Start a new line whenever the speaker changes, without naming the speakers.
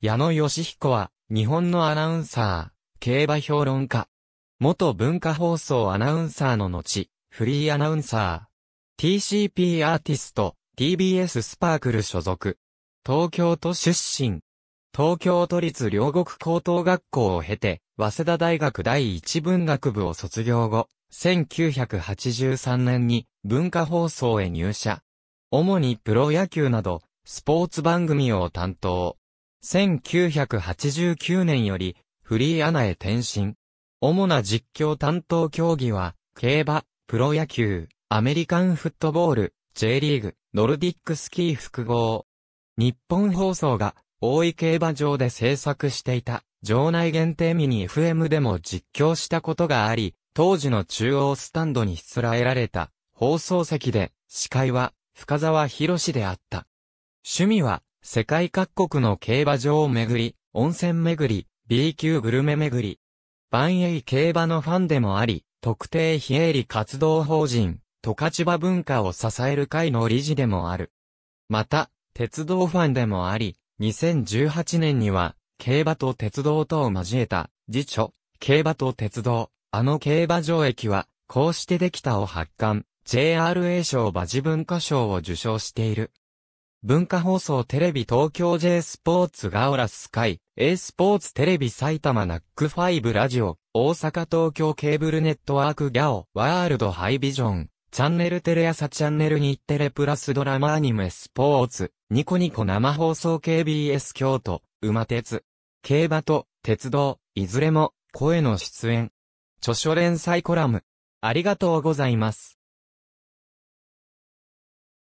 矢野義彦は、
日本のアナウンサー、競馬評論家。元文化放送アナウンサーの後、フリーアナウンサー。TCP アーティスト、TBS スパークル所属。東京都出身。東京都立両国高等学校を経て、早稲田大学第一文学部を卒業後、1983年に文化放送へ入社。主にプロ野球など、スポーツ番組を担当。1989年より、フリーアナへ転身。主な実況担当競技は、競馬、プロ野球、アメリカンフットボール、J リーグ、ノルディックスキー複合。日本放送が、大井競馬場で制作していた、場内限定ミニ FM でも実況したことがあり、当時の中央スタンドにしつらえられた、放送席で、司会は、深沢博士であった。趣味は、世界各国の競馬場を巡り、温泉巡り、B 級グルメ巡り、万栄競馬のファンでもあり、特定非営利活動法人、十勝馬文化を支える会の理事でもある。また、鉄道ファンでもあり、2018年には、競馬と鉄道とを交えた、辞書、競馬と鉄道、あの競馬場駅は、こうしてできたを発刊、JRA 賞馬事文化賞を受賞している。文化放送テレビ東京 J スポーツガオラスカイ、A スポーツテレビ埼玉ナック5ラジオ、大阪東京ケーブルネットワークギャオ、ワールドハイビジョン、チャンネルテレ朝チャンネル日テレプラスドラマアニメスポーツ、ニコニコ生放送 KBS 京都、馬鉄、競馬と、鉄道、いずれも、声の出演。著書連載コラム。
ありがとうございます。